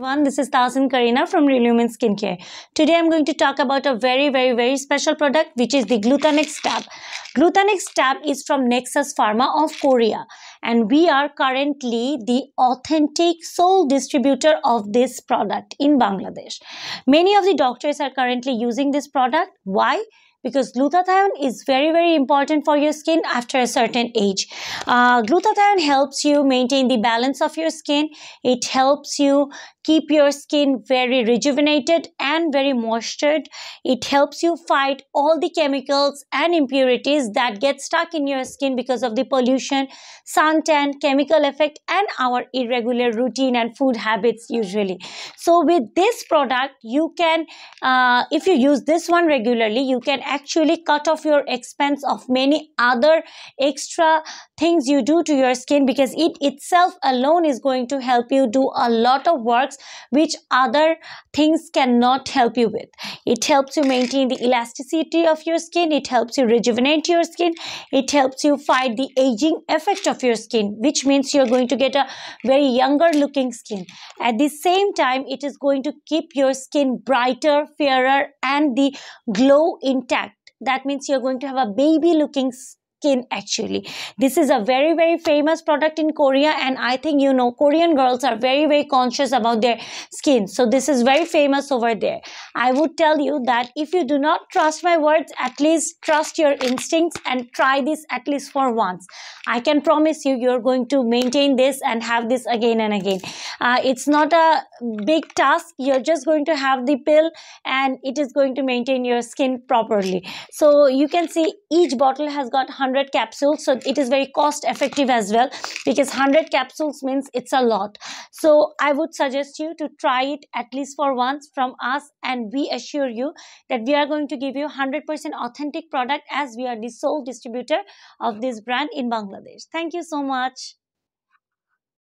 One, this is Tawsin Karina from Relumen Skincare. Today I'm going to talk about a very, very, very special product which is the Glutanex Tab. Glutanex Tab is from Nexus Pharma of Korea and we are currently the authentic sole distributor of this product in Bangladesh. Many of the doctors are currently using this product. Why? because glutathione is very very important for your skin after a certain age uh, glutathione helps you maintain the balance of your skin it helps you keep your skin very rejuvenated and very moistured it helps you fight all the chemicals and impurities that get stuck in your skin because of the pollution suntan chemical effect and our irregular routine and food habits usually so with this product you can uh, if you use this one regularly you can actually cut off your expense of many other extra things you do to your skin because it itself alone is going to help you do a lot of works which other things cannot help you with it helps you maintain the elasticity of your skin. It helps you rejuvenate your skin. It helps you fight the aging effect of your skin, which means you're going to get a very younger looking skin. At the same time, it is going to keep your skin brighter, fairer, and the glow intact. That means you're going to have a baby looking skin skin actually this is a very very famous product in korea and i think you know korean girls are very very conscious about their skin so this is very famous over there i would tell you that if you do not trust my words at least trust your instincts and try this at least for once i can promise you you're going to maintain this and have this again and again uh, it's not a big task you're just going to have the pill and it is going to maintain your skin properly so you can see each bottle has got 100 100 capsules so it is very cost effective as well because 100 capsules means it's a lot so i would suggest you to try it at least for once from us and we assure you that we are going to give you 100% authentic product as we are the sole distributor of this brand in bangladesh thank you so much